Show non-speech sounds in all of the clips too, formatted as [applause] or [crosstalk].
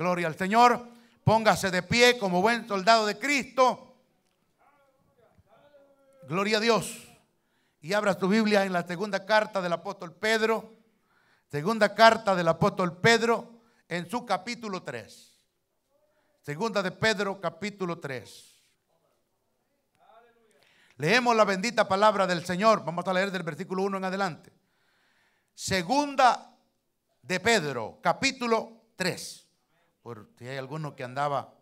Gloria al Señor. Póngase de pie como buen soldado de Cristo. Gloria a Dios. Y abra tu Biblia en la segunda carta del apóstol Pedro. Segunda carta del apóstol Pedro en su capítulo 3. Segunda de Pedro capítulo 3. Leemos la bendita palabra del Señor. Vamos a leer del versículo 1 en adelante. Segunda de Pedro, capítulo 3 por si hay alguno que andaba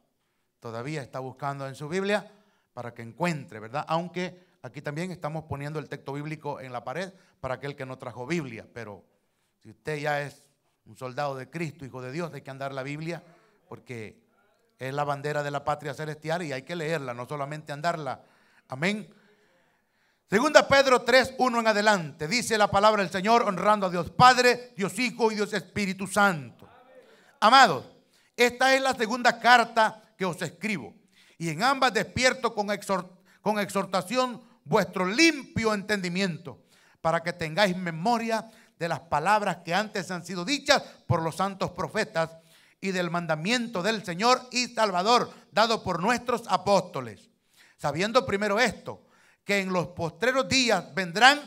todavía, está buscando en su Biblia, para que encuentre, ¿verdad? Aunque aquí también estamos poniendo el texto bíblico en la pared para aquel que no trajo Biblia, pero si usted ya es un soldado de Cristo, hijo de Dios, hay que andar la Biblia porque es la bandera de la patria celestial y hay que leerla, no solamente andarla. Amén. Segunda Pedro 3, 1 en adelante. Dice la palabra del Señor honrando a Dios Padre, Dios Hijo y Dios Espíritu Santo. Amados, esta es la segunda carta que os escribo. Y en ambas despierto con, exhortación vuestro limpio entendimiento, para que tengáis memoria de las palabras que antes han sido dichas por los santos profetas y del mandamiento del Señor y Salvador dado por nuestros apóstoles. Sabiendo primero esto, que en los postreros días vendrán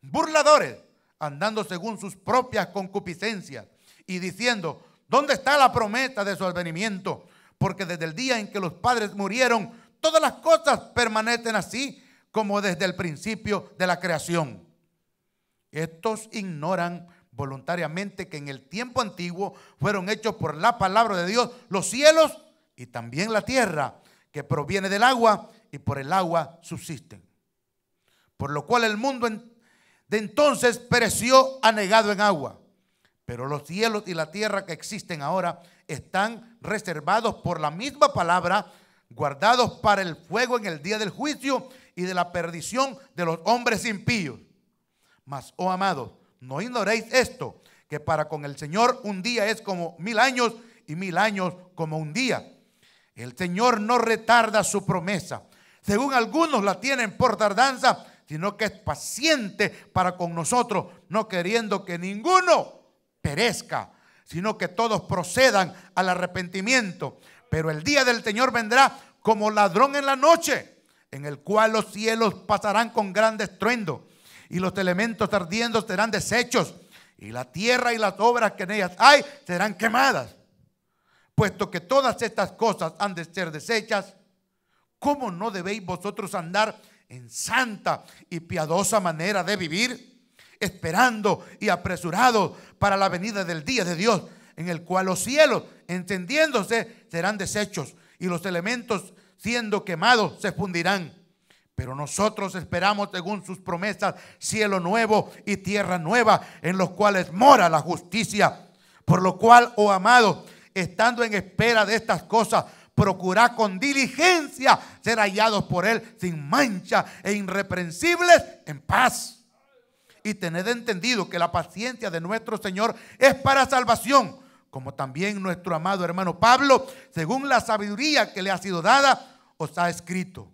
burladores, andando según sus propias concupiscencias y diciendo, ¿Dónde está la promesa de su advenimiento? Porque desde el día en que los padres murieron, todas las cosas permanecen así como desde el principio de la creación. Estos ignoran voluntariamente que en el tiempo antiguo fueron hechos por la palabra de Dios los cielos y también la tierra, que proviene del agua y por el agua subsisten. Por lo cual el mundo de entonces pereció anegado en agua. Pero los cielos y la tierra que existen ahora están reservados por la misma palabra, guardados para el fuego en el día del juicio y de la perdición de los hombres impíos. Mas, oh amados, no ignoréis esto, que para con el Señor un día es como mil años y mil años como un día. El Señor no retarda su promesa. Según algunos la tienen por tardanza, sino que es paciente para con nosotros, no queriendo que ninguno perezca, sino que todos procedan al arrepentimiento. Pero el día del Señor vendrá como ladrón en la noche, en el cual los cielos pasarán con gran estruendo, y los elementos ardiendo serán deshechos, y la tierra y las obras que en ellas hay serán quemadas. Puesto que todas estas cosas han de ser deshechas, ¿cómo no debéis vosotros andar en santa y piadosa manera de vivir? esperando y apresurados para la venida del día de Dios, en el cual los cielos, entendiéndose, serán deshechos y los elementos, siendo quemados, se fundirán. Pero nosotros esperamos, según sus promesas, cielo nuevo y tierra nueva, en los cuales mora la justicia. Por lo cual, oh amado estando en espera de estas cosas, procura con diligencia ser hallados por Él sin mancha e irreprensibles en paz y tened entendido que la paciencia de nuestro Señor es para salvación, como también nuestro amado hermano Pablo, según la sabiduría que le ha sido dada, os ha escrito,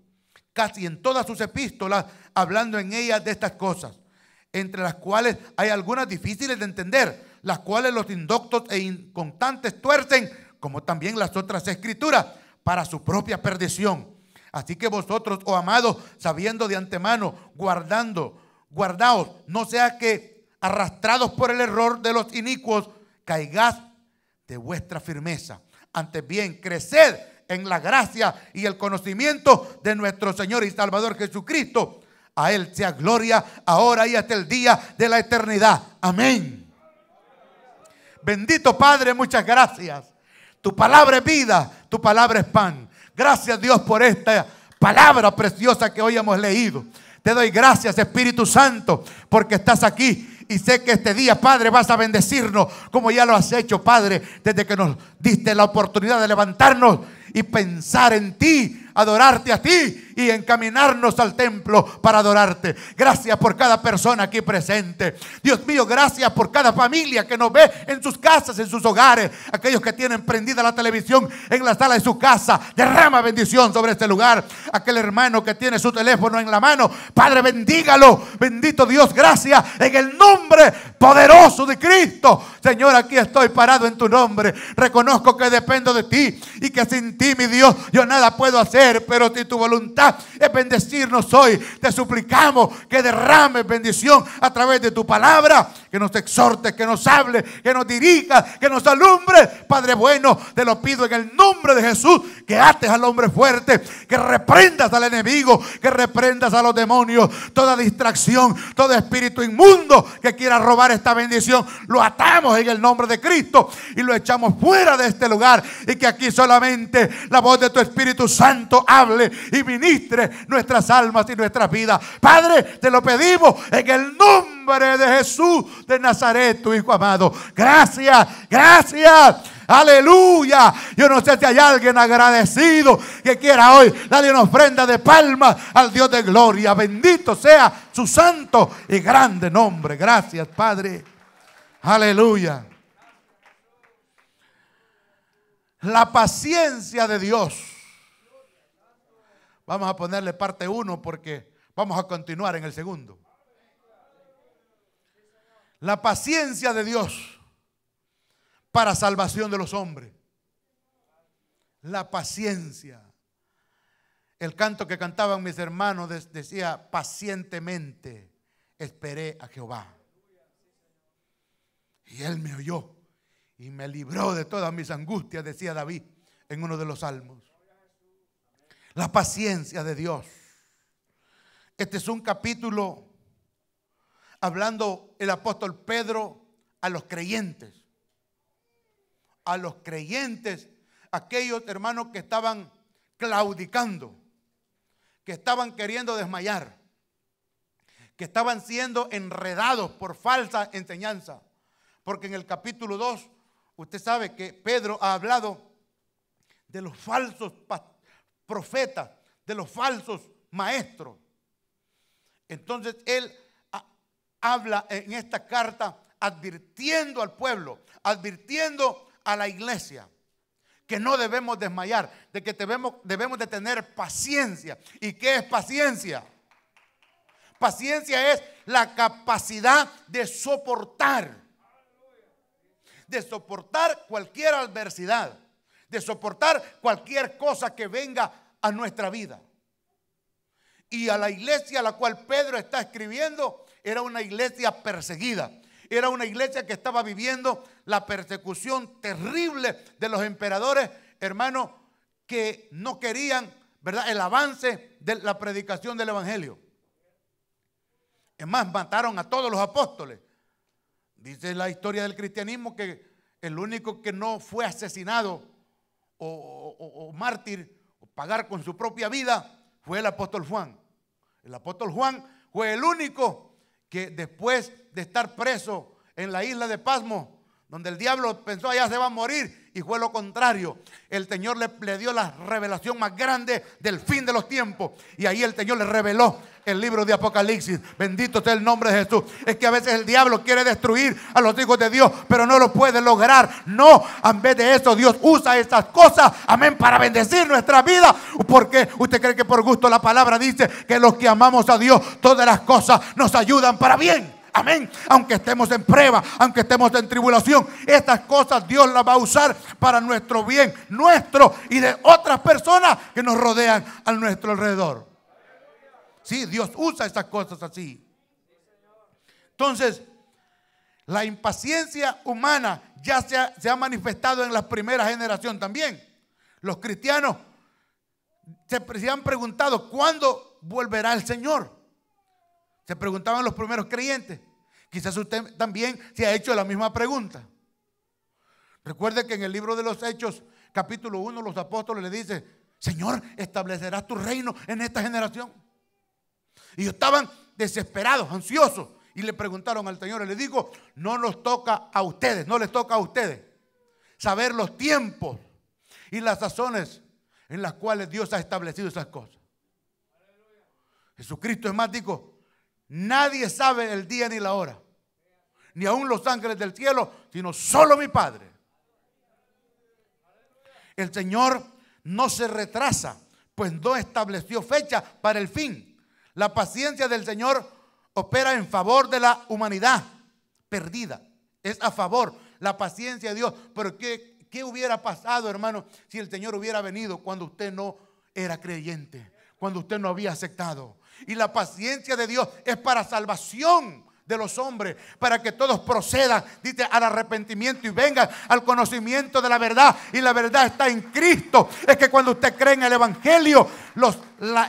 casi en todas sus epístolas, hablando en ellas de estas cosas, entre las cuales hay algunas difíciles de entender, las cuales los indoctos e inconstantes tuercen, como también las otras escrituras, para su propia perdición. Así que vosotros, oh amados, sabiendo de antemano, guardando, guardaos, no sea que arrastrados por el error de los inicuos, caigáis de vuestra firmeza. Antes bien, creced en la gracia y el conocimiento de nuestro Señor y Salvador Jesucristo. A Él sea gloria ahora y hasta el día de la eternidad. Amén. Bendito Padre, muchas gracias. Tu palabra es vida, tu palabra es pan. Gracias Dios por esta palabra preciosa que hoy hemos leído. Te doy gracias, Espíritu Santo, porque estás aquí. Y sé que este día, Padre, vas a bendecirnos como ya lo has hecho, Padre, desde que nos diste la oportunidad de levantarnos y pensar en ti, adorarte a ti y encaminarnos al templo para adorarte. Gracias por cada persona aquí presente. Dios mío, gracias por cada familia que nos ve en sus casas, en sus hogares. Aquellos que tienen prendida la televisión en la sala de su casa. Derrama bendición sobre este lugar. Aquel hermano que tiene su teléfono en la mano. Padre, bendígalo. Bendito Dios, gracias en el nombre poderoso de Cristo. Señor, aquí estoy parado en tu nombre. Reconozco que dependo de ti y que sin ti, mi Dios, yo nada puedo hacer. Pero si tu voluntad es bendecirnos hoy. Te suplicamos que derrames bendición a través de tu palabra, que nos exhortes, que nos hable, que nos dirija, que nos alumbre. Padre bueno, te lo pido en el nombre de Jesús, que ates al hombre fuerte, que reprendas al enemigo, que reprendas a los demonios, toda distracción, todo espíritu inmundo que quiera robar esta bendición, lo atamos en el nombre de Cristo y lo echamos fuera de este lugar y que aquí solamente la voz de tu Espíritu Santo hable y ministre nuestras almas y nuestras vidas. Padre, te lo pedimos en el nombre de Jesús de Nazaret, tu Hijo amado. Gracias, gracias. Aleluya. Yo no sé si hay alguien agradecido que quiera hoy darle una ofrenda de palmas al Dios de gloria. Bendito sea su santo y grande nombre. Gracias, Padre. Aleluya. La paciencia de Dios Vamos a ponerle parte 1 porque vamos a continuar en el segundo. La paciencia de Dios para salvación de los hombres. La paciencia. El canto que cantaban mis hermanos decía, pacientemente esperé a Jehová. Y él me oyó y me libró de todas mis angustias, decía David en uno de los salmos la paciencia de Dios. Este es un capítulo hablando el apóstol Pedro a los creyentes. A los creyentes, aquellos hermanos que estaban claudicando, que estaban queriendo desmayar, que estaban siendo enredados por falsa enseñanza. Porque en el capítulo 2, usted sabe que Pedro ha hablado de los falsos pastores profeta de los falsos maestros. Entonces él ah, habla en esta carta advirtiendo al pueblo, advirtiendo a la iglesia que no debemos desmayar, de que debemos, debemos de tener paciencia. ¿Y qué es paciencia? Paciencia es la capacidad de soportar, de soportar cualquier adversidad de soportar cualquier cosa que venga a nuestra vida. Y a la iglesia a la cual Pedro está escribiendo era una iglesia perseguida. Era una iglesia que estaba viviendo la persecución terrible de los emperadores, hermanos, que no querían, ¿verdad?, el avance de la predicación del evangelio. Es más, mataron a todos los apóstoles. Dice la historia del cristianismo que el único que no fue asesinado o, mártir o pagar con su propia vida fue el apóstol Juan. El apóstol Juan fue el único que después de estar preso en la isla de Pasmo, donde el diablo pensó allá se va a morir, y fue lo contrario. El Señor le, dio la revelación más grande del fin de los tiempos. Y ahí el Señor le reveló el libro de Apocalipsis. Bendito sea el nombre de Jesús. Es que a veces el diablo quiere destruir a los hijos de Dios, pero no lo puede lograr. No, en vez de eso, Dios usa estas cosas, amén, para bendecir nuestra vida. Porque usted cree que por gusto la palabra dice que los que amamos a Dios, todas las cosas nos ayudan para bien. Amén. Aunque estemos en prueba, aunque estemos en tribulación, estas cosas Dios las va a usar para nuestro bien, nuestro y de otras personas que nos rodean a nuestro alrededor. Sí, Dios usa estas cosas así. Entonces, la impaciencia humana ya se ha, manifestado en la primera generación también. Los cristianos se, se han preguntado, ¿cuándo volverá el Señor? Se preguntaban los primeros creyentes. Quizás usted también se ha hecho la misma pregunta. Recuerde que en el libro de los Hechos, capítulo 1, los apóstoles le dicen, Señor, establecerás tu reino en esta generación. Y estaban desesperados, ansiosos, y le preguntaron al Señor, y le digo, no nos toca a ustedes, no les toca a ustedes saber los tiempos y las razones en las cuales Dios ha establecido esas cosas. Jesucristo es más, dijo, Nadie sabe el día ni la hora, ni aun los ángeles del cielo, sino solo mi Padre. El Señor no se retrasa, pues no estableció fecha para el fin. La paciencia del Señor opera en favor de la humanidad perdida. Es a favor la paciencia de Dios. Pero ¿qué, hubiera pasado, hermano, si el Señor hubiera venido cuando usted no era creyente? Cuando usted no había aceptado y la paciencia de Dios es para salvación de los hombres, para que todos procedan, dice, al arrepentimiento y vengan al conocimiento de la verdad. Y la verdad está en Cristo. Es que cuando usted cree en el Evangelio, los,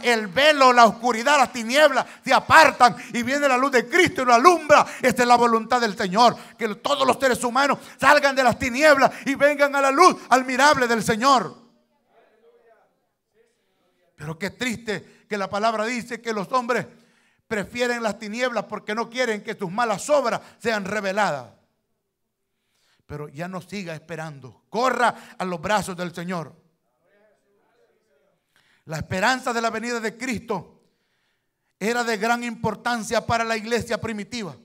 el velo, la oscuridad, las tinieblas se apartan y viene la luz de Cristo y lo alumbra. Esta es la voluntad del Señor, que todos los seres humanos salgan de las tinieblas y vengan a la luz admirable del Señor. Pero qué triste que la palabra dice que los hombres prefieren las tinieblas porque no quieren que sus malas obras sean reveladas. Pero ya no siga esperando. Corra a los brazos del Señor. La esperanza de la venida de Cristo era de gran importancia para la iglesia primitiva.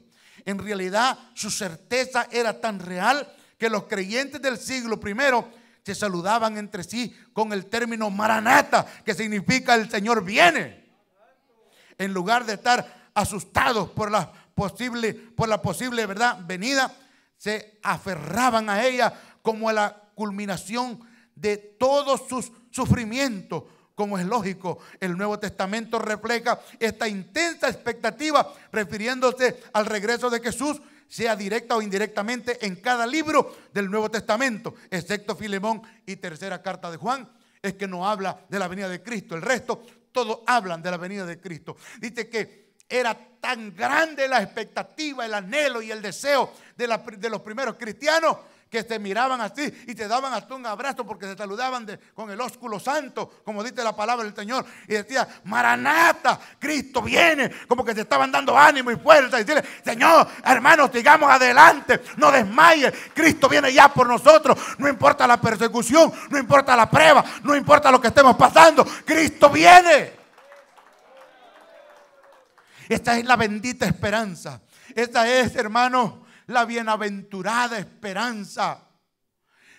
En realidad, su certeza era tan real que los creyentes del siglo primero se saludaban entre sí con el término maranata, que significa el Señor viene. En lugar de estar asustados por la posible, por la posible ¿verdad? venida, se aferraban a ella como a la culminación de todos sus sufrimientos. Como es lógico, el Nuevo Testamento refleja esta intensa expectativa refiriéndose al regreso de Jesús sea directa o indirectamente, en cada libro del Nuevo Testamento, excepto Filemón y tercera carta de Juan, es que no habla de la venida de Cristo. El resto, todos hablan de la venida de Cristo. Dice que era tan grande la expectativa, el anhelo y el deseo de, de los primeros cristianos que se miraban así y te daban hasta un abrazo porque se saludaban con el ósculo santo, como dice la palabra del Señor, y decía, Maranata, Cristo viene, como que se estaban dando ánimo y fuerza, y decirle, Señor, hermanos, sigamos adelante, no desmayes, Cristo viene ya por nosotros, no importa la persecución, no importa la prueba, no importa lo que estemos pasando, Cristo viene. Esta es la bendita esperanza. Esta es, hermano, la bienaventurada esperanza.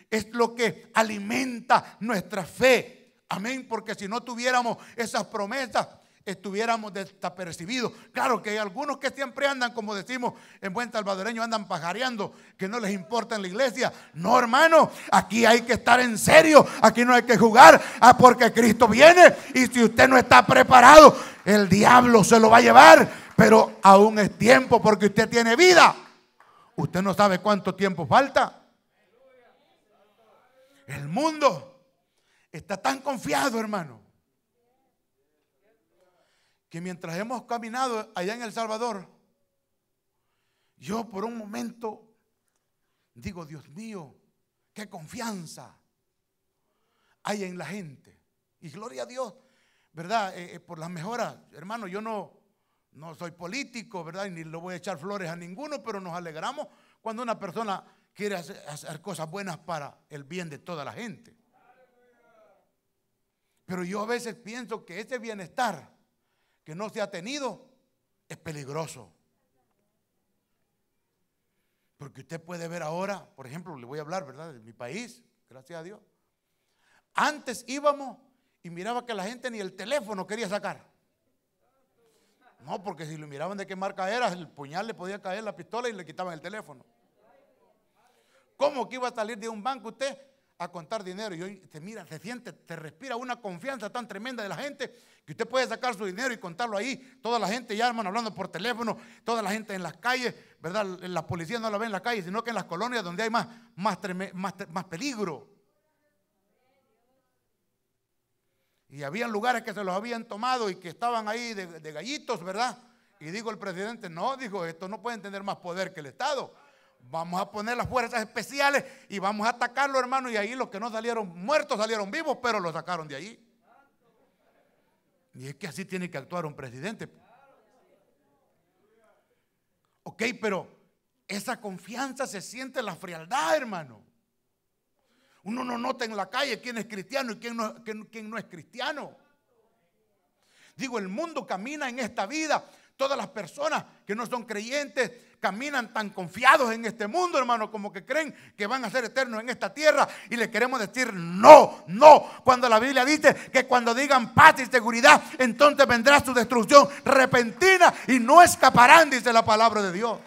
Es lo que alimenta nuestra fe. Amén, porque si no tuviéramos esas promesas, estuviéramos desapercibidos. Claro que hay algunos que siempre andan, como decimos en buen salvadoreño, andan pajareando, que no les importa en la iglesia. No, hermano, aquí hay que estar en serio, aquí no hay que jugar, ah, porque Cristo viene y si usted no está preparado, el diablo se lo va a llevar, pero aún es tiempo porque usted tiene vida. Usted no sabe cuánto tiempo falta. El mundo está tan confiado, hermano, que mientras hemos caminado allá en El Salvador, yo por un momento digo, Dios mío, qué confianza hay en la gente. Y gloria a Dios, ¿verdad? Eh, eh, por las mejoras, hermano, yo no, no soy político, ¿verdad? ni le voy a echar flores a ninguno, pero nos alegramos cuando una persona quiere hacer cosas buenas para el bien de toda la gente. Pero yo a veces pienso que ese bienestar que no se ha tenido es peligroso. Porque usted puede ver ahora, por ejemplo, le voy a hablar, ¿verdad? De mi país, gracias a Dios. Antes íbamos y miraba que la gente ni el teléfono quería sacar. No, porque si lo miraban de qué marca era, el puñal le podía caer la pistola y le quitaban el teléfono. ¿Cómo que iba a salir de un banco usted a contar dinero? Y hoy te mira, se siente, te respira una confianza tan tremenda de la gente que usted puede sacar su dinero y contarlo ahí. Toda la gente ya, hermano, hablando por teléfono, toda la gente en las calles, ¿verdad? La policía no la ve en las calles, sino que en las colonias donde hay más, más, más peligro. Y habían lugares que se los habían tomado y que estaban ahí de, gallitos, ¿verdad? Y dijo el presidente, no, dijo, esto no pueden tener más poder que el Estado. Vamos a poner las fuerzas especiales y vamos a atacarlo, hermano. Y ahí los que no salieron muertos salieron vivos, pero los sacaron de allí. Y es que así tiene que actuar un presidente. Ok, pero esa confianza se siente en la frialdad, hermano. Uno no nota en la calle quién es cristiano y quién no, no es cristiano. Digo, el mundo camina en esta vida. Todas las personas que no son creyentes caminan tan confiados en este mundo, hermano, como que creen que van a ser eternos en esta tierra. Y le queremos decir, no, no. Cuando la Biblia dice que cuando digan paz y seguridad, entonces vendrá su destrucción repentina y no escaparán, dice la palabra de Dios.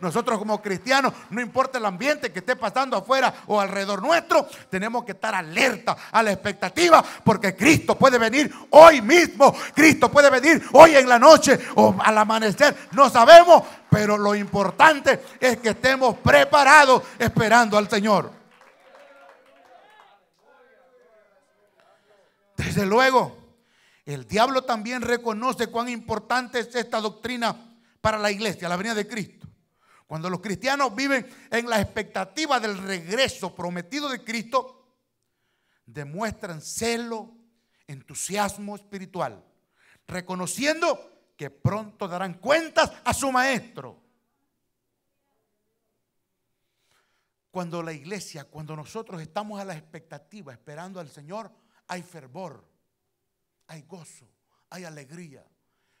Nosotros como cristianos, no importa el ambiente que esté pasando afuera o alrededor nuestro, tenemos que estar alerta a la expectativa porque Cristo puede venir hoy mismo. Cristo puede venir hoy en la noche o al amanecer. No sabemos, pero lo importante es que estemos preparados esperando al Señor. Desde luego, el diablo también reconoce cuán importante es esta doctrina para la iglesia, la venida de Cristo. Cuando los cristianos viven en la expectativa del regreso prometido de Cristo, demuestran celo, entusiasmo espiritual, reconociendo que pronto darán cuentas a su maestro. Cuando la iglesia, cuando nosotros estamos a la expectativa, esperando al Señor, hay fervor, hay gozo, hay alegría.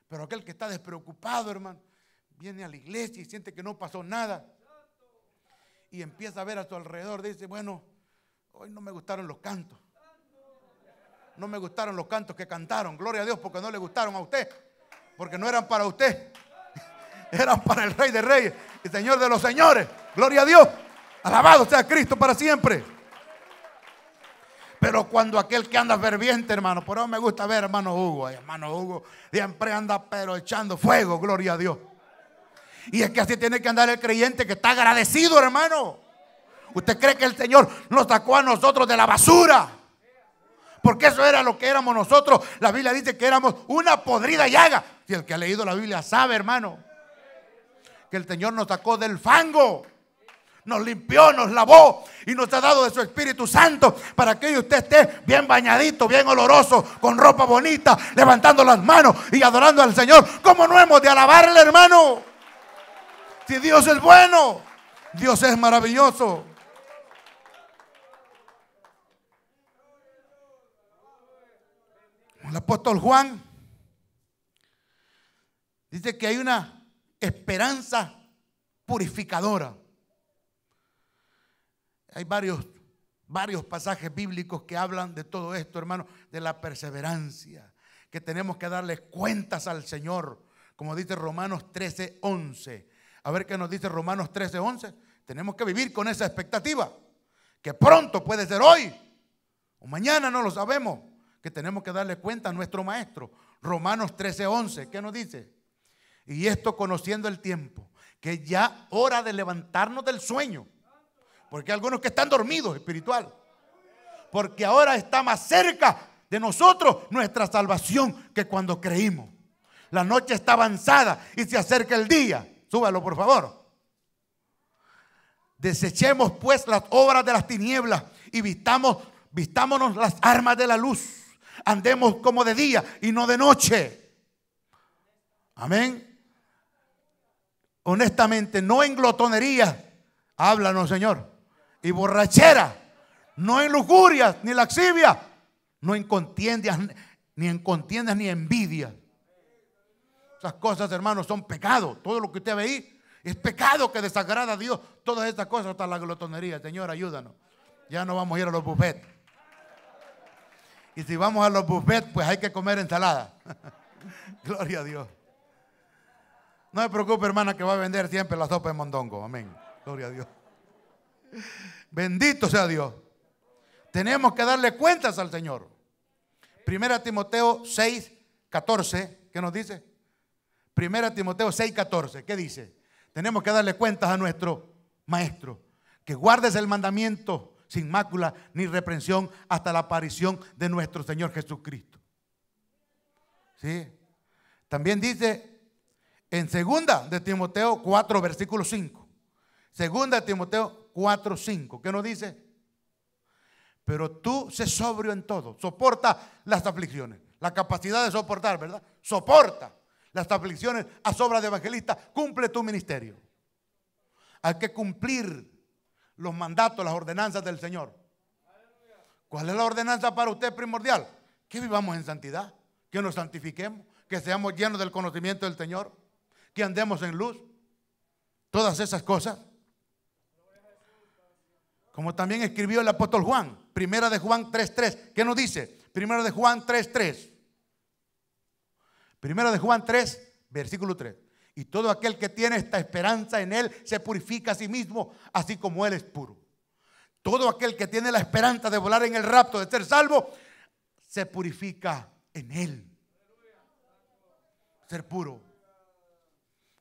Pero aquel que está despreocupado, hermano, viene a la iglesia y siente que no pasó nada. Y empieza a ver a su alrededor, dice, bueno, hoy no me gustaron los cantos. No me gustaron los cantos que cantaron. Gloria a Dios porque no le gustaron a usted. Porque no eran para usted. [laughs] Eran para el Rey de Reyes y Señor de los Señores. Gloria a Dios. Alabado sea Cristo para siempre. Pero cuando aquel que anda ferviente, hermano, por eso me gusta ver, hermano Hugo, hermano Hugo, siempre anda pero echando fuego, gloria a Dios. Y es que así tiene que andar el creyente que está agradecido, hermano. ¿Usted cree que el Señor nos sacó a nosotros de la basura? Porque eso era lo que éramos nosotros. La Biblia dice que éramos una podrida llaga. Y el que ha leído la Biblia sabe, hermano, que el Señor nos sacó del fango. Nos limpió, nos lavó y nos ha dado de su Espíritu Santo para que usted esté bien bañadito, bien oloroso, con ropa bonita, levantando las manos y adorando al Señor. ¿Cómo no hemos de alabarle, hermano? Si Dios es bueno, Dios es maravilloso. El apóstol Juan dice que hay una esperanza purificadora. Hay varios, varios pasajes bíblicos que hablan de todo esto, hermano, de la perseverancia, que tenemos que darle cuentas al Señor, como dice Romanos 13, 11. A ver qué nos dice Romanos 13.11 Tenemos que vivir con esa expectativa, que pronto puede ser hoy o mañana, no lo sabemos, que tenemos que darle cuenta a nuestro maestro. Romanos 13, 11, ¿qué nos dice? Y esto conociendo el tiempo, que ya hora de levantarnos del sueño, porque hay algunos que están dormidos espiritual, porque ahora está más cerca de nosotros nuestra salvación que cuando creímos. La noche está avanzada y se acerca el día. Súbalo, por favor. Desechemos pues las obras de las tinieblas y vistamos, vistámonos las armas de la luz. Andemos como de día y no de noche. Amén. Honestamente, no en glotonería, háblanos Señor, y borrachera, no en lujuria ni laxivia, no en contiendas, ni en contiendas ni envidia. Esas cosas, hermanos, son pecado. Todo lo que usted ve ahí es pecado que desagrada a Dios. Todas estas cosas, hasta la glotonería. Señor, ayúdanos. Ya no vamos a ir a los buffets. Y si vamos a los buffets, pues hay que comer ensalada. [laughs] Gloria a Dios. No se preocupe, hermana, que va a vender siempre la sopa de mondongo. Amén. Gloria a Dios. Bendito sea Dios. Tenemos que darle cuentas al Señor. Primera Timoteo 6, 14, ¿qué nos dice? Primera Timoteo 6:14, ¿qué dice? Tenemos que darle cuentas a nuestro maestro, que guardes el mandamiento sin mácula ni reprensión hasta la aparición de nuestro Señor Jesucristo. ¿Sí? También dice en segunda de Timoteo 4 versículo 5. Segunda de Timoteo 4 5, ¿qué nos dice? Pero tú se sobrio en todo, soporta las aflicciones, la capacidad de soportar, ¿verdad? Soporta las aflicciones a sobra de evangelista, cumple tu ministerio. Hay que cumplir los mandatos, las ordenanzas del Señor. ¿Cuál es la ordenanza para usted primordial? Que vivamos en santidad, que nos santifiquemos, que seamos llenos del conocimiento del Señor, que andemos en luz. Todas esas cosas. Como también escribió el apóstol Juan, primera de Juan 3.3. ¿Qué nos dice? Primera de Juan 3.3. Primero de Juan 3, versículo 3. Y todo aquel que tiene esta esperanza en Él se purifica a sí mismo, así como Él es puro. Todo aquel que tiene la esperanza de volar en el rapto, de ser salvo, se purifica en Él. Ser puro.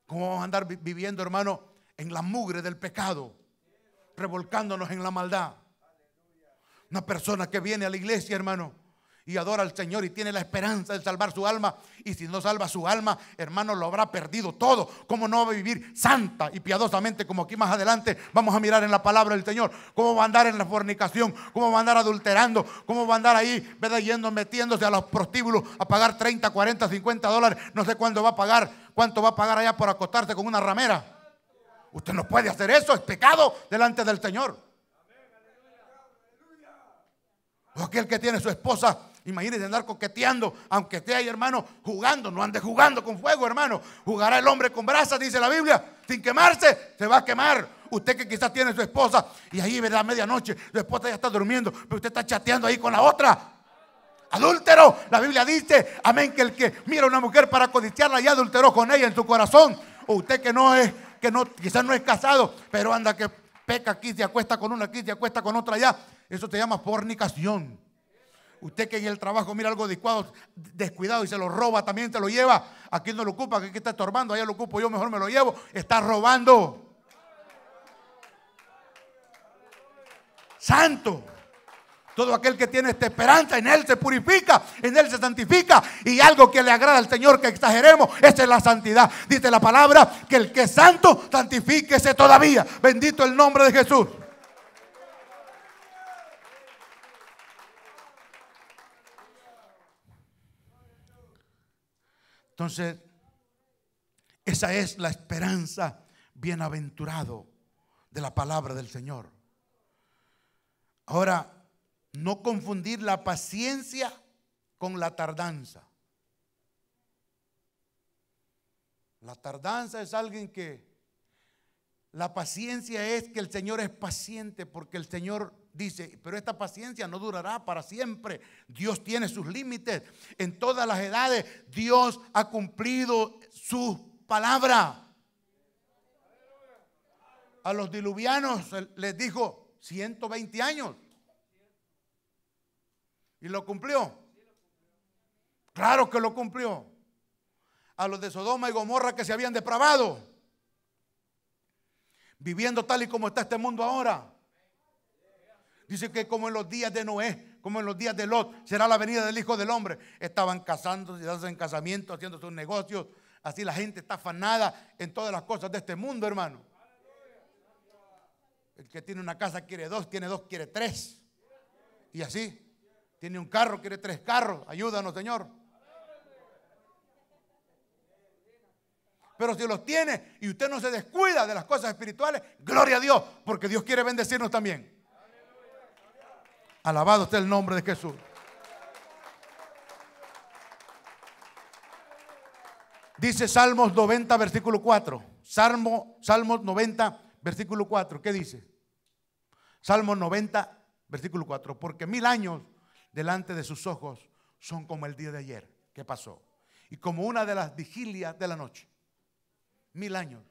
¿Cómo vamos a andar viviendo, hermano, en la mugre del pecado? Revolcándonos en la maldad. Una persona que viene a la iglesia, hermano, y adora al Señor y tiene la esperanza de salvar su alma. Y si no salva su alma, hermano, lo habrá perdido todo. ¿Cómo no va a vivir santa y piadosamente como aquí más adelante vamos a mirar en la palabra del Señor? ¿Cómo va a andar en la fornicación? ¿Cómo va a andar adulterando? ¿Cómo va a andar ahí, metiéndose a los prostíbulos a pagar 30, 40, 50 dólares. No sé cuándo va a pagar, cuánto va a pagar allá por acostarse con una ramera. Usted no puede hacer eso, es pecado delante del Señor. aquel que tiene su esposa Imagínese andar coqueteando, aunque esté ahí, hermano, jugando. No ande jugando con fuego, hermano. Jugará el hombre con brasas, dice la Biblia. Sin quemarse, se va a quemar. Usted que quizás tiene su esposa y ahí, ¿verdad? Medianoche, su esposa ya está durmiendo, pero usted está chateando ahí con la otra. Adúltero, la Biblia dice, amén, que el que mira a una mujer para codiciarla ya adulteró con ella en su corazón. O usted que no es, que no, quizás no es casado, pero anda que peca aquí, se acuesta con una aquí, se acuesta con otra allá. Eso te llama fornicación. Usted que en el trabajo mira algo descuidado, descuidado y se lo roba, también te lo lleva. Aquí no lo ocupa, aquí está estorbando, allá lo ocupo, yo mejor me lo llevo. Está robando. Santo. Todo aquel que tiene esta esperanza, en Él se purifica, en Él se santifica. Y algo que le agrada al Señor, que exageremos, esa es la santidad. Dice la palabra, que el que es santo, santifíquese todavía. Bendito el nombre de Jesús. Entonces, esa es la esperanza bienaventurado de la palabra del Señor. Ahora, no confundir la paciencia con la tardanza. La tardanza es alguien que la paciencia es que el Señor es paciente porque el Señor dice, pero esta paciencia no durará para siempre. Dios tiene sus límites. En todas las edades Dios ha cumplido su palabra. A los diluvianos les dijo 120 años. ¿Y lo cumplió? Claro que lo cumplió. A los de Sodoma y Gomorra que se habían depravado viviendo tal y como está este mundo ahora. Dice que como en los días de Noé, como en los días de Lot, será la venida del Hijo del Hombre. Estaban casándose, dándose en casamiento, haciendo sus negocios. Así la gente está afanada en todas las cosas de este mundo, hermano. El que tiene una casa quiere dos, tiene dos, quiere tres. Y así. Tiene un carro, quiere tres carros. Ayúdanos, Señor. Pero si los tiene y usted no se descuida de las cosas espirituales, gloria a Dios, porque Dios quiere bendecirnos también. Alabado esté el nombre de Jesús. Dice Salmos 90, versículo 4. Salmo, Salmos 90, versículo 4. ¿Qué dice? Salmos 90, versículo 4. Porque mil años delante de sus ojos son como el día de ayer. ¿Qué pasó? Y como una de las vigilias de la noche mil años.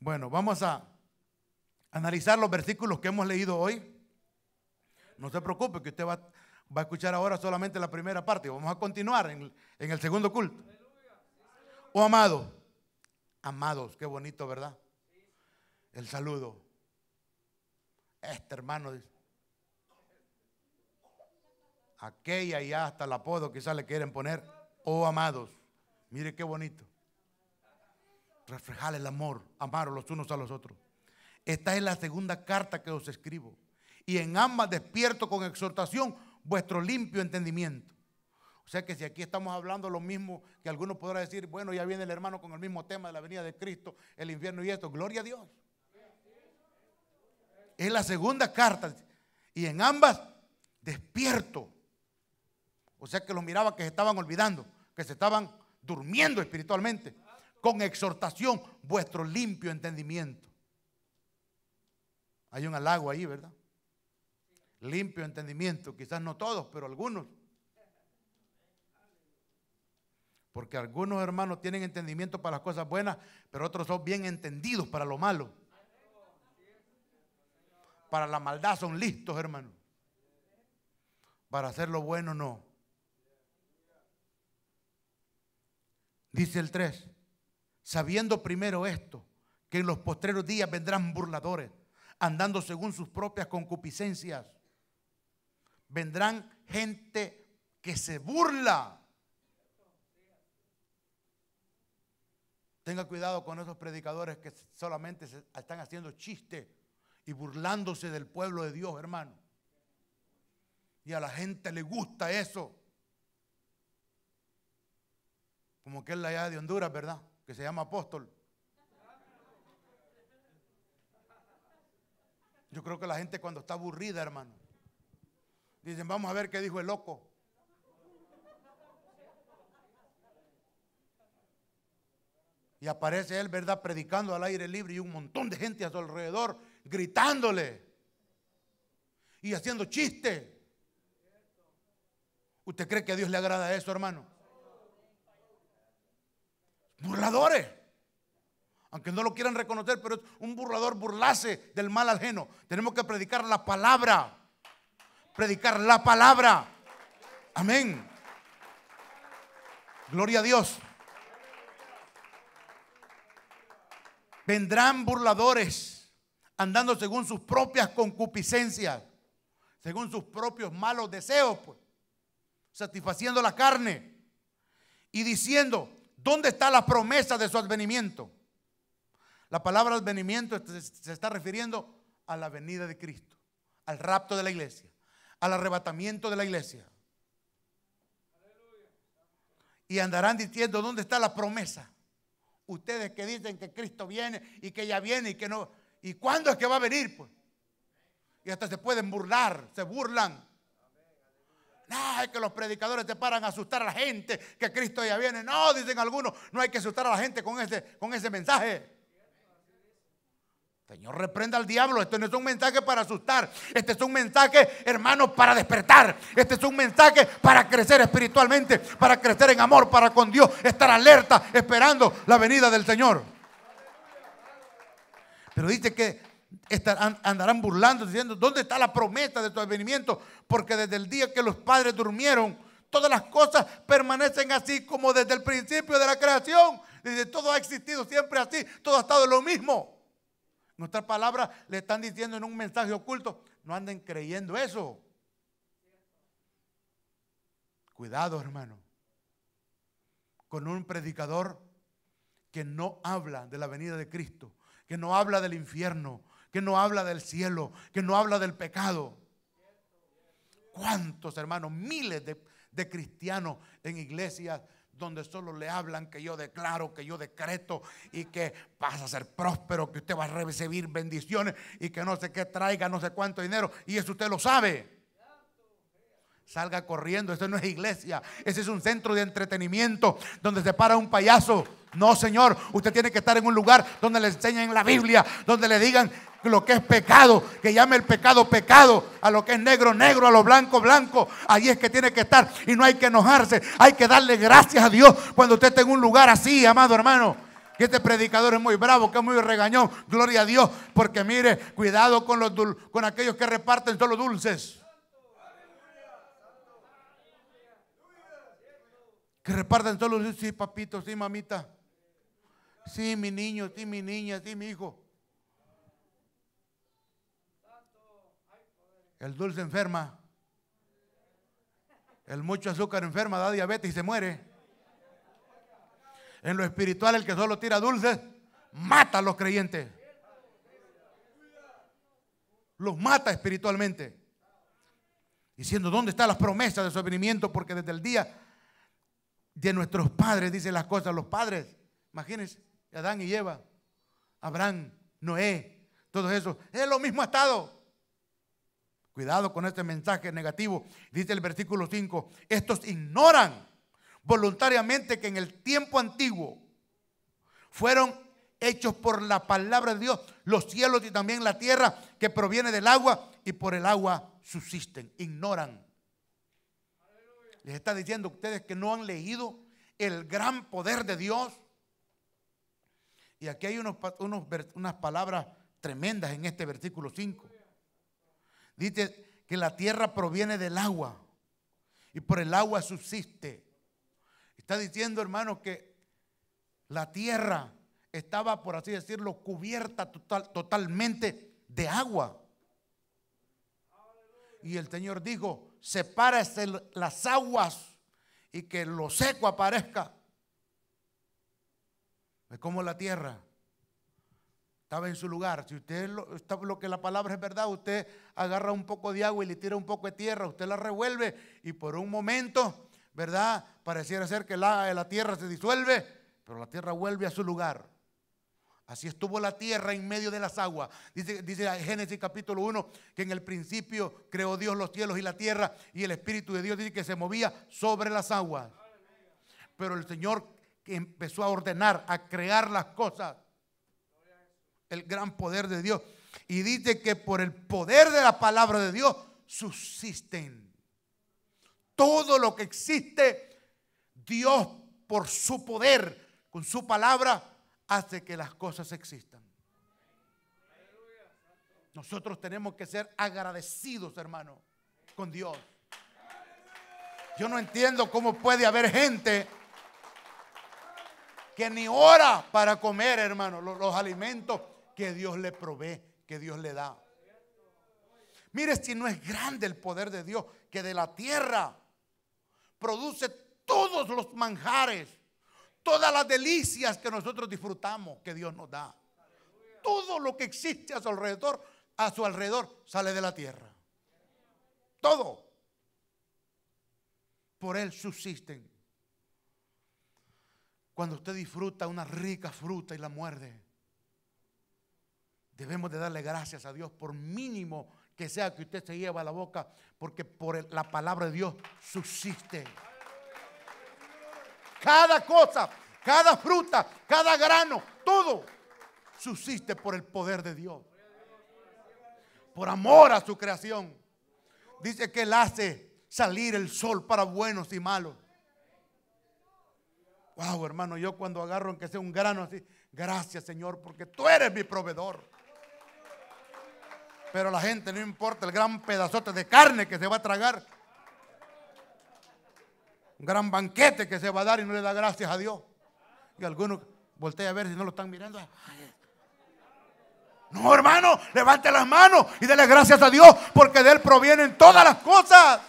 Bueno, vamos a analizar los versículos que hemos leído hoy. No se preocupe que usted va, a escuchar ahora solamente la primera parte. Vamos a continuar en, el segundo culto. Oh amado, amados, qué bonito, ¿verdad? El saludo. Este hermano Aquella y hasta el apodo quizás le quieren poner oh amados, mire qué bonito. Reflejar el amor, amar los unos a los otros. Esta es la segunda carta que os escribo. Y en ambas despierto con exhortación vuestro limpio entendimiento. O sea que si aquí estamos hablando lo mismo que alguno podrá decir, bueno, ya viene el hermano con el mismo tema de la venida de Cristo, el infierno y esto, gloria a Dios. Es la segunda carta. Y en ambas despierto o sea que los miraba que se estaban olvidando, que se estaban durmiendo espiritualmente. Con exhortación, vuestro limpio entendimiento. Hay un halago ahí, ¿verdad? Limpio entendimiento, quizás no todos, pero algunos. Porque algunos hermanos tienen entendimiento para las cosas buenas, pero otros son bien entendidos para lo malo. Para la maldad son listos, hermanos. Para hacer lo bueno no. Dice el 3, sabiendo primero esto, que en los postreros días vendrán burladores, andando según sus propias concupiscencias. Vendrán gente que se burla. Tenga cuidado con esos predicadores que solamente están haciendo chiste y burlándose del pueblo de Dios, hermano. Y a la gente le gusta eso. como que es la allá de Honduras, ¿verdad? Que se llama apóstol. Yo creo que la gente cuando está aburrida, hermano, dicen, vamos a ver qué dijo el loco. Y aparece él, ¿verdad? Predicando al aire libre y un montón de gente a su alrededor gritándole y haciendo chiste. ¿Usted cree que a Dios le agrada eso, hermano? burladores. Aunque no lo quieran reconocer, pero es un burlador burlase del mal ajeno. Tenemos que predicar la palabra. Predicar la palabra. Amén. Gloria a Dios. Vendrán burladores andando según sus propias concupiscencias, según sus propios malos deseos, pues, satisfaciendo la carne y diciendo, ¿Dónde está la promesa de su advenimiento? La palabra advenimiento se está refiriendo a la venida de Cristo, al rapto de la iglesia, al arrebatamiento de la iglesia. Y andarán diciendo, ¿dónde está la promesa? Ustedes que dicen que Cristo viene y que ya viene y que no. ¿Y cuándo es que va a venir? Pues? Y hasta se pueden burlar, se burlan que los predicadores te paran a asustar a la gente, que Cristo ya viene. No, dicen algunos, no hay que asustar a la gente con ese, con ese mensaje. Señor, reprenda al diablo. Esto no es un mensaje para asustar. Este es un mensaje, hermano, para despertar. Este es un mensaje para crecer espiritualmente, para crecer en amor, para con Dios, estar alerta, esperando la venida del Señor. Pero dice que andarán burlando, diciendo, ¿dónde está la promesa de tu advenimiento? Porque desde el día que los padres durmieron, todas las cosas permanecen así como desde el principio de la creación. desde todo ha existido siempre así, todo ha estado lo mismo. nuestras palabras, le están diciendo en un mensaje oculto, no anden creyendo eso. Cuidado, hermano, con un predicador que no habla de la venida de Cristo, que no habla del infierno, que no habla del cielo, que no habla del pecado. ¿Cuántos hermanos? Miles de, cristianos en iglesias donde solo le hablan que yo declaro, que yo decreto y que vas a ser próspero, que usted va a recibir bendiciones y que no sé qué traiga, no sé cuánto dinero. Y eso usted lo sabe. Salga corriendo, eso no es iglesia, ese es un centro de entretenimiento donde se para un payaso. No, Señor, usted tiene que estar en un lugar donde le enseñen la Biblia, donde le digan lo que es pecado, que llame el pecado pecado, a lo que es negro negro, a lo blanco blanco. Ahí es que tiene que estar y no hay que enojarse. Hay que darle gracias a Dios cuando usted está en un lugar así, amado hermano. Que este predicador es muy bravo, que es muy regañón. Gloria a Dios, porque mire, cuidado con, los con aquellos que reparten solo dulces. Que reparten solo dulces. Sí, papito, sí, mamita. Sí, mi niño, sí, mi niña, sí, mi hijo. El dulce enferma. El mucho azúcar enferma, da diabetes y se muere. En lo espiritual, el que solo tira dulces, mata a los creyentes. Los mata espiritualmente. Diciendo, ¿dónde están las promesas de su venimiento? Porque desde el día de nuestros padres, dicen las cosas, los padres, imagínense, Adán y Eva, Abraham, Noé, todos esos, es lo mismo estado. Cuidado con este mensaje negativo. Dice el versículo 5, estos ignoran voluntariamente que en el tiempo antiguo fueron hechos por la palabra de Dios los cielos y también la tierra que proviene del agua y por el agua subsisten. Ignoran. Les está diciendo ustedes que no han leído el gran poder de Dios. Y aquí hay unas palabras tremendas en este versículo 5. Dice que la tierra proviene del agua y por el agua subsiste. Está diciendo, hermano, que la tierra estaba, por así decirlo, cubierta total, totalmente de agua. Y el Señor dijo, sepárese las aguas y que lo seco aparezca. Es como la tierra. Estaba en su lugar. Si usted lo, está, lo que la palabra es verdad, usted agarra un poco de agua y le tira un poco de tierra, usted la revuelve y por un momento, ¿verdad? Pareciera ser que la, la tierra se disuelve, pero la tierra vuelve a su lugar. Así estuvo la tierra en medio de las aguas. Dice, dice, Génesis capítulo 1 que en el principio creó Dios los cielos y la tierra y el Espíritu de Dios dice que se movía sobre las aguas. Pero el Señor empezó a ordenar, a crear las cosas el gran poder de Dios. Y dice que por el poder de la palabra de Dios subsisten. Todo lo que existe, Dios por su poder, con su palabra, hace que las cosas existan. Nosotros tenemos que ser agradecidos, hermano, con Dios. Yo no entiendo cómo puede haber gente que ni ora para comer, hermano, los, los alimentos que Dios le provee, que Dios le da. Mire si no es grande el poder de Dios, que de la tierra produce todos los manjares, todas las delicias que nosotros disfrutamos, que Dios nos da. Todo lo que existe a su alrededor, a su alrededor sale de la tierra. Todo. Por Él subsisten. Cuando usted disfruta una rica fruta y la muerde, Debemos de darle gracias a Dios por mínimo que sea que usted se lleva a la boca, porque por la palabra de Dios subsiste. Cada cosa, cada fruta, cada grano, todo subsiste por el poder de Dios. Por amor a su creación. Dice que Él hace salir el sol para buenos y malos. Wow, hermano, yo cuando agarro aunque sea un grano así, gracias Señor, porque tú eres mi proveedor. Pero a la gente no importa el gran pedazote de carne que se va a tragar. Un gran banquete que se va a dar y no le da gracias a Dios. Y algunos voltea a ver si no lo están mirando. No, hermano, levante las manos y dele gracias a Dios porque de Él provienen todas las cosas.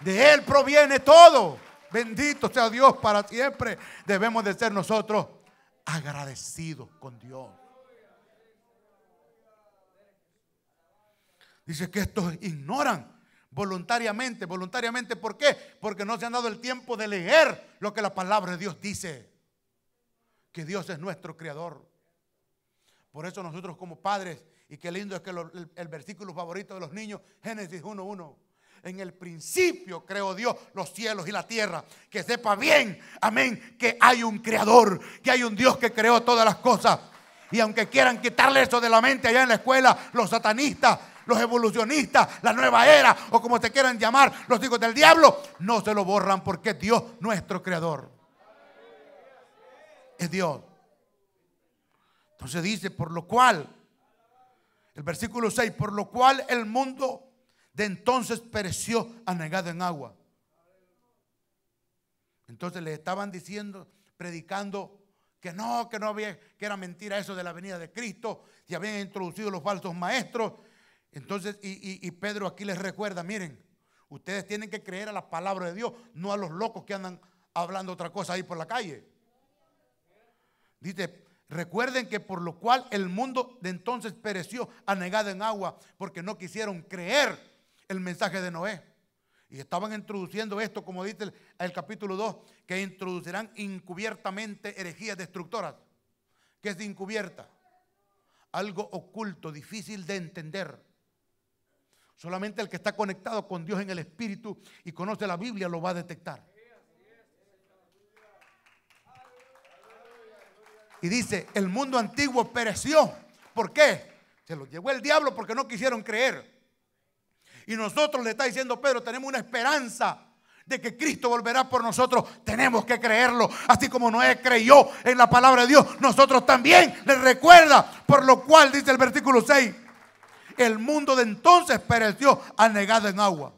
De Él proviene todo. Bendito sea Dios para siempre. Debemos de ser nosotros agradecidos con Dios. Dice que estos ignoran voluntariamente. ¿Voluntariamente por qué? Porque no se han dado el tiempo de leer lo que la palabra de Dios dice. Que Dios es nuestro creador. Por eso nosotros como padres, y qué lindo es que el, el, versículo favorito de los niños, Génesis 1.1. En el principio creó Dios los cielos y la tierra. Que sepa bien, amén, que hay un creador, que hay un Dios que creó todas las cosas. Y aunque quieran quitarle eso de la mente allá en la escuela, los satanistas, los evolucionistas, la nueva era o como te quieran llamar, los hijos del diablo, no se lo borran porque Dios nuestro creador. Es Dios. Entonces dice, por lo cual, el versículo 6, por lo cual el mundo de entonces pereció anegado en agua. Entonces le estaban diciendo, predicando que no, que no había, que era mentira eso de la venida de Cristo, y habían introducido los falsos maestros entonces, y, Pedro aquí les recuerda, miren, ustedes tienen que creer a la palabra de Dios, no a los locos que andan hablando otra cosa ahí por la calle. Dice, recuerden que por lo cual el mundo de entonces pereció anegado en agua, porque no quisieron creer el mensaje de Noé. Y estaban introduciendo esto, como dice el, capítulo 2, que introducirán encubiertamente herejías destructoras. que es de encubierta? Algo oculto, difícil de entender. Solamente el que está conectado con Dios en el Espíritu y conoce la Biblia lo va a detectar. Y dice, el mundo antiguo pereció. ¿Por qué? Se lo llevó el diablo porque no quisieron creer. Y nosotros le está diciendo Pedro, tenemos una esperanza de que Cristo volverá por nosotros. Tenemos que creerlo. Así como Noé creyó en la palabra de Dios, nosotros también le recuerda. Por lo cual dice el versículo 6, el mundo de entonces pereció anegado en agua.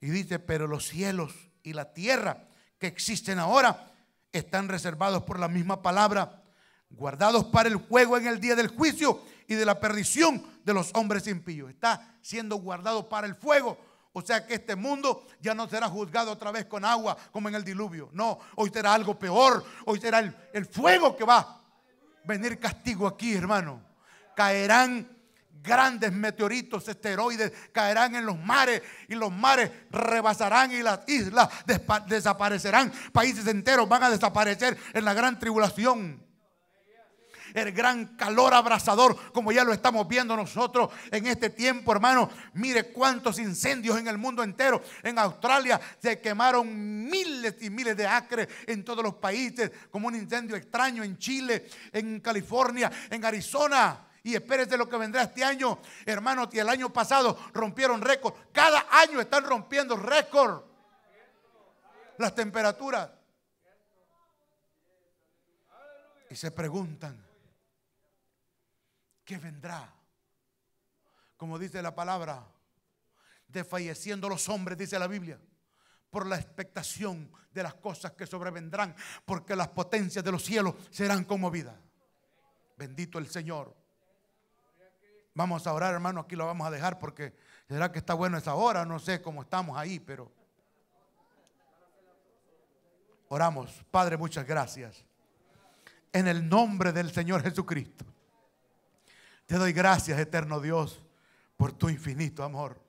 Y dice, pero los cielos y la tierra que existen ahora están reservados por la misma palabra, guardados para el fuego en el día del juicio y de la perdición de los hombres impíos. Está siendo guardado para el fuego. O sea que este mundo ya no será juzgado otra vez con agua como en el diluvio. No, hoy será algo peor. Hoy será el, el fuego que va venir castigo aquí, hermano. Caerán grandes meteoritos, esteroides, caerán en los mares y los mares rebasarán y las islas desaparecerán. Países enteros van a desaparecer en la gran tribulación el gran calor abrasador, como ya lo estamos viendo nosotros en este tiempo, hermano. Mire cuántos incendios en el mundo entero. En Australia se quemaron miles y miles de acres en todos los países, como un incendio extraño en Chile, en California, en Arizona. Y espérense lo que vendrá este año, hermanos. Y el año pasado rompieron récord. Cada año están rompiendo récord. Las temperaturas. Y se preguntan, que vendrá. Como dice la palabra, desfalleciendo los hombres, dice la Biblia, por la expectación de las cosas que sobrevendrán, porque las potencias de los cielos serán conmovidas. Bendito el Señor. Vamos a orar, hermano, aquí lo vamos a dejar porque será que está bueno esa hora, no sé cómo estamos ahí, pero oramos. Padre, muchas gracias. En el nombre del Señor Jesucristo. Te doy gracias, eterno Dios, por tu infinito amor.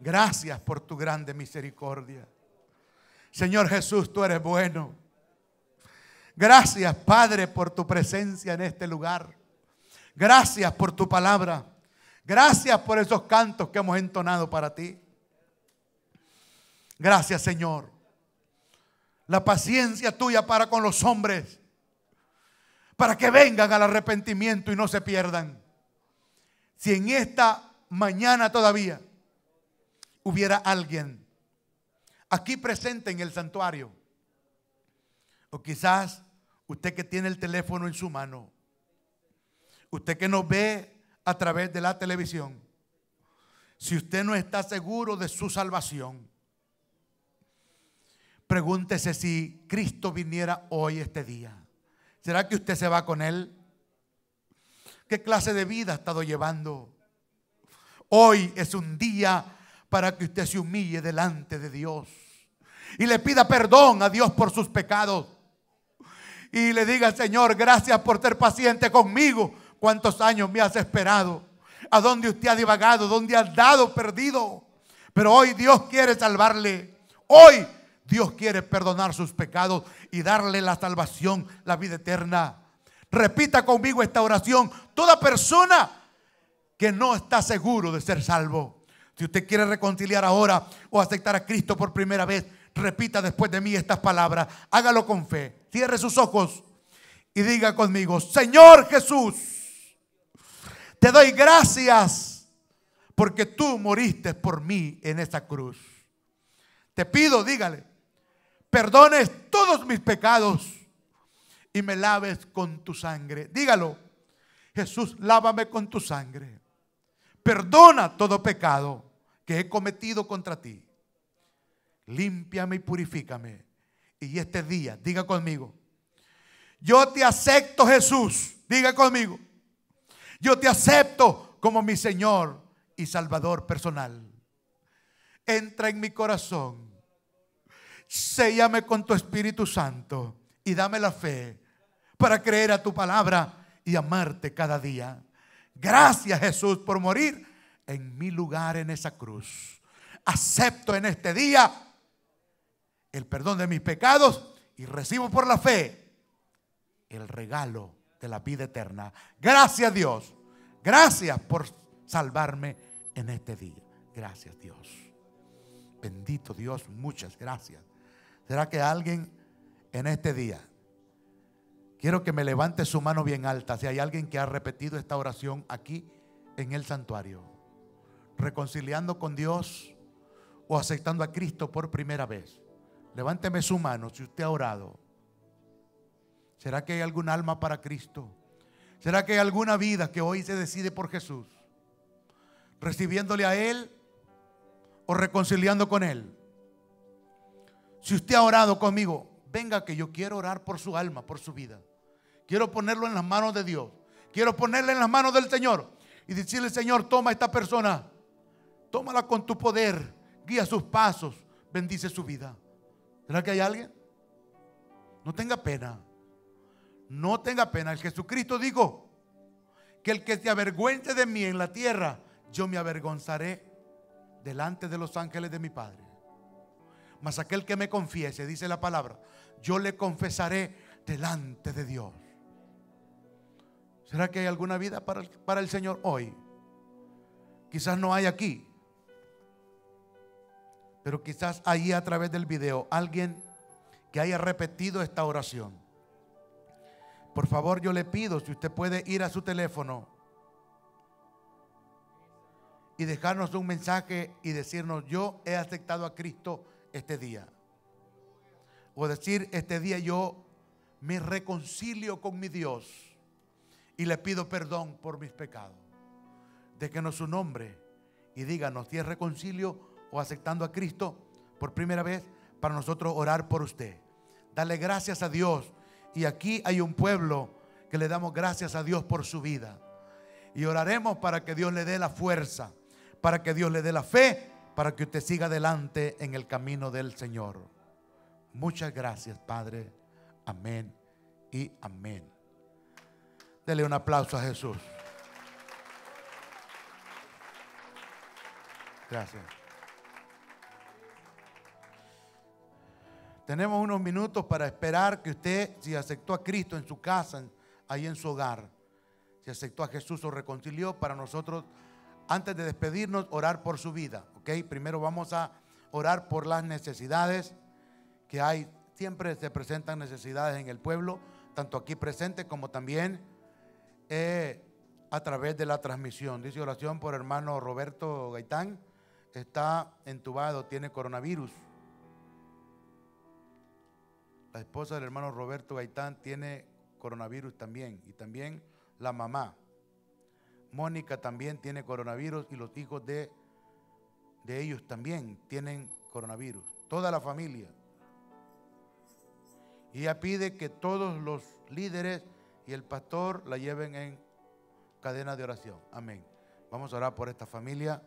Gracias por tu grande misericordia. Señor Jesús, tú eres bueno. Gracias, Padre, por tu presencia en este lugar. Gracias por tu palabra. Gracias por esos cantos que hemos entonado para ti. Gracias, Señor. La paciencia tuya para con los hombres para que vengan al arrepentimiento y no se pierdan. Si en esta mañana todavía hubiera alguien aquí presente en el santuario, o quizás usted que tiene el teléfono en su mano, usted que nos ve a través de la televisión, si usted no está seguro de su salvación, pregúntese si Cristo viniera hoy este día. ¿Será que usted se va con él? ¿Qué clase de vida ha estado llevando? Hoy es un día para que usted se humille delante de Dios y le pida perdón a Dios por sus pecados. Y le diga, Señor, gracias por ser paciente conmigo. ¿Cuántos años me has esperado? ¿A dónde usted ha divagado? ¿Dónde ha dado perdido? Pero hoy Dios quiere salvarle. Hoy Dios quiere perdonar sus pecados y darle la salvación, la vida eterna. Repita conmigo esta oración. Toda persona que no está seguro de ser salvo. Si usted quiere reconciliar ahora o aceptar a Cristo por primera vez, repita después de mí estas palabras. Hágalo con fe. Cierre sus ojos y diga conmigo, Señor Jesús, te doy gracias porque tú moriste por mí en esta cruz. Te pido, dígale, perdones todos mis pecados y me laves con tu sangre. Dígalo, Jesús, lávame con tu sangre. Perdona todo pecado que he cometido contra ti. Límpiame y purifícame. Y este día, diga conmigo, yo te acepto Jesús, diga conmigo, yo te acepto como mi Señor y Salvador personal. Entra en mi corazón séllame con tu Espíritu Santo y dame la fe para creer a tu palabra y amarte cada día. Gracias Jesús por morir en mi lugar en esa cruz. Acepto en este día el perdón de mis pecados y recibo por la fe el regalo de la vida eterna. Gracias Dios. Gracias por salvarme en este día. Gracias Dios. Bendito Dios, muchas gracias. ¿Será que alguien en este día, quiero que me levante su mano bien alta, si hay alguien que ha repetido esta oración aquí en el santuario, reconciliando con Dios o aceptando a Cristo por primera vez? Levánteme su mano si usted ha orado. ¿Será que hay algún alma para Cristo? ¿Será que hay alguna vida que hoy se decide por Jesús? ¿Recibiéndole a Él o reconciliando con Él? Si usted ha orado conmigo, venga que yo quiero orar por su alma, por su vida. Quiero ponerlo en las manos de Dios. Quiero ponerle en las manos del Señor y decirle, Señor, toma a esta persona, tómala con tu poder, guía sus pasos, bendice su vida. ¿Será que hay alguien? No tenga pena. No tenga pena. El Jesucristo dijo que el que se avergüence de mí en la tierra, yo me avergonzaré delante de los ángeles de mi Padre. Mas aquel que me confiese, dice la palabra, yo le confesaré delante de Dios. ¿Será que hay alguna vida para el, para el Señor hoy? Quizás no hay aquí, pero quizás ahí a través del video alguien que haya repetido esta oración. Por favor, yo le pido, si usted puede ir a su teléfono y dejarnos un mensaje y decirnos, yo he aceptado a Cristo este día. O decir, este día yo me reconcilio con mi Dios y le pido perdón por mis pecados. déjenos su nombre y díganos si es reconcilio o aceptando a Cristo por primera vez para nosotros orar por usted. Dale gracias a Dios. Y aquí hay un pueblo que le damos gracias a Dios por su vida. Y oraremos para que Dios le dé la fuerza, para que Dios le dé la fe para que usted siga adelante en el camino del Señor. Muchas gracias, Padre. Amén y amén. Dele un aplauso a Jesús. Gracias. Tenemos unos minutos para esperar que usted, si aceptó a Cristo en su casa, ahí en su hogar, si aceptó a Jesús o reconcilió, para nosotros, antes de despedirnos, orar por su vida. Primero vamos a orar por las necesidades que hay. Siempre se presentan necesidades en el pueblo, tanto aquí presente como también eh, a través de la transmisión. Dice oración por hermano Roberto Gaitán. Está entubado, tiene coronavirus. La esposa del hermano Roberto Gaitán tiene coronavirus también. Y también la mamá. Mónica también tiene coronavirus y los hijos de de ellos también tienen coronavirus, toda la familia. Y ella pide que todos los líderes y el pastor la lleven en cadena de oración. Amén. Vamos a orar por esta familia,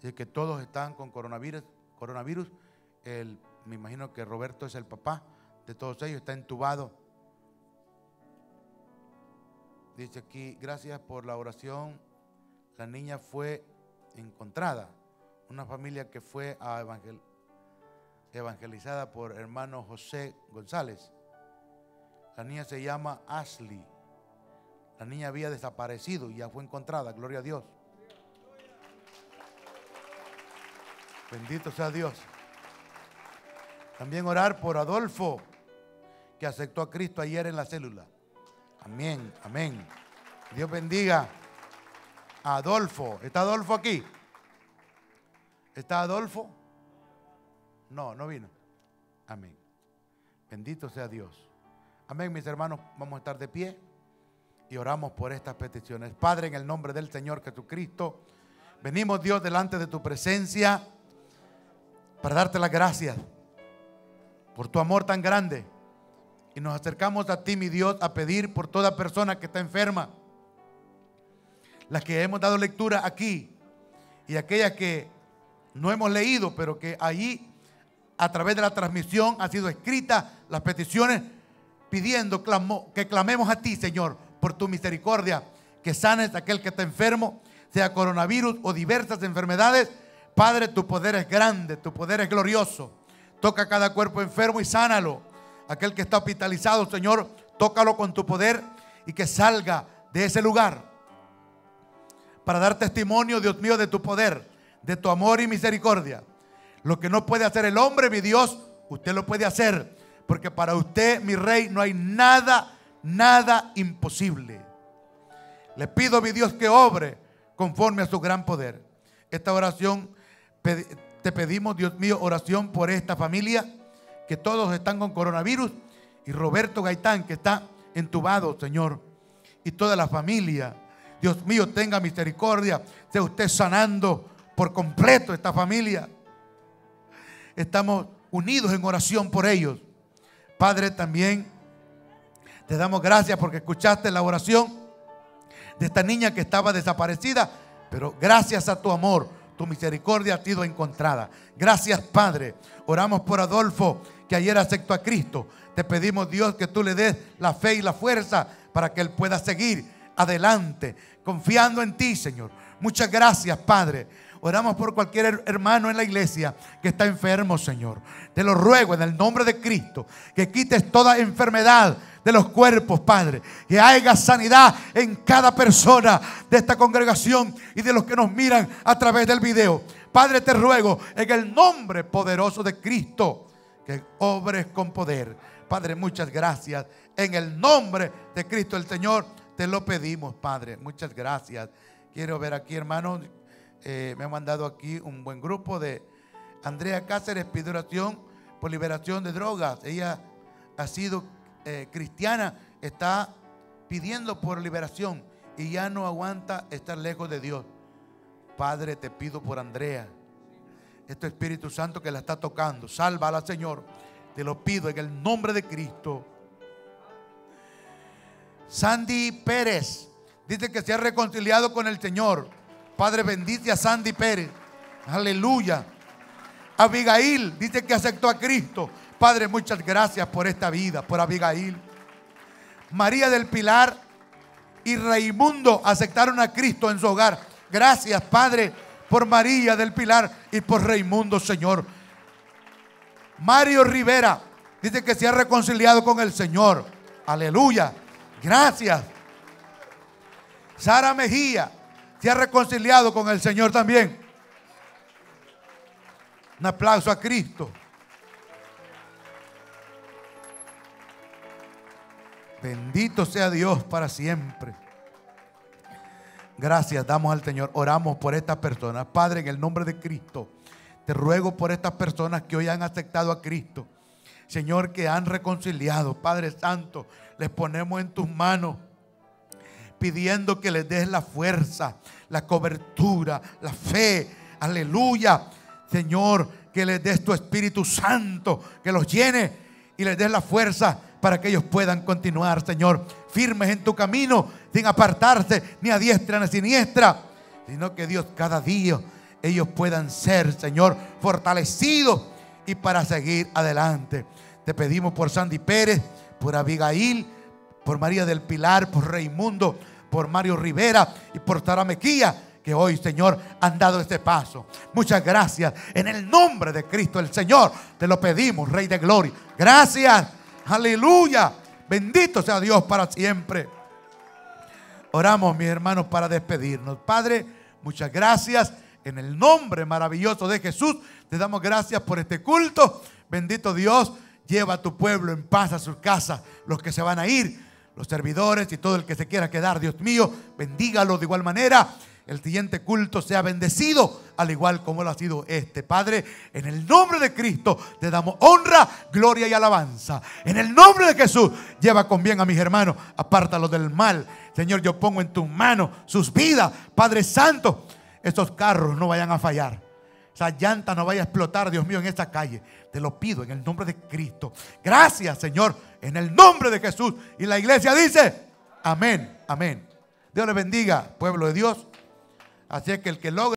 Dice que todos están con coronavirus. coronavirus. me imagino que Roberto es el papá de todos ellos, está entubado. Dice aquí, gracias por la oración. La niña fue encontrada una familia que fue evangelizada por hermano José González. La niña se llama Ashley. La niña había desaparecido y ya fue encontrada, gloria a Dios. Bendito sea Dios. También orar por Adolfo, que aceptó a Cristo ayer en la célula. Amén, amén. Dios bendiga a Adolfo. ¿Está Adolfo aquí? ¿Está Adolfo? No, no vino. Amén. Bendito sea Dios. Amén, mis hermanos. Vamos a estar de pie y oramos por estas peticiones. Padre, en el nombre del Señor Jesucristo, venimos Dios delante de tu presencia para darte las gracias por tu amor tan grande. Y nos acercamos a ti, mi Dios, a pedir por toda persona que está enferma, las que hemos dado lectura aquí y aquellas que no hemos leído, pero que allí a través de la transmisión han sido escritas las peticiones pidiendo que clamemos a ti, Señor, por tu misericordia, que sanes a aquel que está enfermo, sea coronavirus o diversas enfermedades. Padre, tu poder es grande, tu poder es glorioso. Toca a cada cuerpo enfermo y sánalo. Aquel que está hospitalizado, Señor, tócalo con tu poder y que salga de ese lugar para dar testimonio, Dios mío, de tu poder de tu amor y misericordia. Lo que no puede hacer el hombre, mi Dios, usted lo puede hacer. Porque para usted, mi rey, no hay nada, nada imposible. Le pido, mi Dios, que obre conforme a su gran poder. Esta oración, te pedimos, Dios mío, oración por esta familia, que todos están con coronavirus, y Roberto Gaitán, que está entubado, Señor, y toda la familia. Dios mío, tenga misericordia, sea usted sanando por completo esta familia. Estamos unidos en oración por ellos. Padre, también te damos gracias porque escuchaste la oración de esta niña que estaba desaparecida, pero gracias a tu amor, tu misericordia ha sido encontrada. Gracias, Padre. Oramos por Adolfo, que ayer aceptó a Cristo. Te pedimos, Dios, que tú le des la fe y la fuerza para que él pueda seguir adelante, confiando en ti, Señor. Muchas gracias, Padre. Oramos por cualquier hermano en la iglesia que está enfermo, Señor. Te lo ruego en el nombre de Cristo, que quites toda enfermedad de los cuerpos, Padre. Que haya sanidad en cada persona de esta congregación y de los que nos miran a través del video. Padre, te ruego en el nombre poderoso de Cristo que obres con poder. Padre, muchas gracias. En el nombre de Cristo el Señor te lo pedimos, Padre. Muchas gracias. Quiero ver aquí, hermano, eh, me ha mandado aquí un buen grupo de Andrea Cáceres Pide oración por liberación de drogas. Ella ha sido eh, cristiana, está pidiendo por liberación y ya no aguanta estar lejos de Dios. Padre, te pido por Andrea. Este Espíritu Santo que la está tocando, sálvala, Señor. Te lo pido en el nombre de Cristo. Sandy Pérez dice que se ha reconciliado con el Señor. Padre, bendice a Sandy Pérez. Aleluya. Abigail dice que aceptó a Cristo. Padre, muchas gracias por esta vida, por Abigail. María del Pilar y Raimundo aceptaron a Cristo en su hogar. Gracias, Padre, por María del Pilar y por Raimundo, Señor. Mario Rivera dice que se ha reconciliado con el Señor. Aleluya. Gracias. Sara Mejía ¿Se ha reconciliado con el Señor también. Un aplauso a Cristo. Bendito sea Dios para siempre. Gracias damos al Señor. Oramos por estas personas. Padre, en el nombre de Cristo, te ruego por estas personas que hoy han aceptado a Cristo. Señor, que han reconciliado. Padre Santo, les ponemos en tus manos pidiendo que les des la fuerza, la cobertura, la fe. Aleluya. Señor, que les des tu Espíritu Santo, que los llene y les des la fuerza para que ellos puedan continuar, Señor, firmes en tu camino, sin apartarse ni a diestra ni a siniestra, sino que Dios cada día ellos puedan ser, Señor, fortalecidos y para seguir adelante. Te pedimos por Sandy Pérez, por Abigail, por María del Pilar, por Raimundo, por Mario Rivera y por Taramequía, que hoy, Señor, han dado este paso. Muchas gracias. En el nombre de Cristo el Señor, te lo pedimos, Rey de Gloria. Gracias. Aleluya. Bendito sea Dios para siempre. Oramos, mis hermanos, para despedirnos. Padre, muchas gracias. En el nombre maravilloso de Jesús, te damos gracias por este culto. Bendito Dios, lleva a tu pueblo en paz a sus casas, los que se van a ir los servidores y todo el que se quiera quedar. Dios mío, bendígalo de igual manera. El siguiente culto sea bendecido, al igual como lo ha sido este. Padre, en el nombre de Cristo te damos honra, gloria y alabanza. En el nombre de Jesús, lleva con bien a mis hermanos, apártalo del mal. Señor, yo pongo en tus manos sus vidas. Padre Santo, estos carros no vayan a fallar. Esa llanta no vaya a explotar, Dios mío, en esta calle. Te lo pido en el nombre de Cristo. Gracias, Señor, en el nombre de Jesús. Y la iglesia dice, amén, amén. Dios le bendiga, pueblo de Dios. Así es que el que logre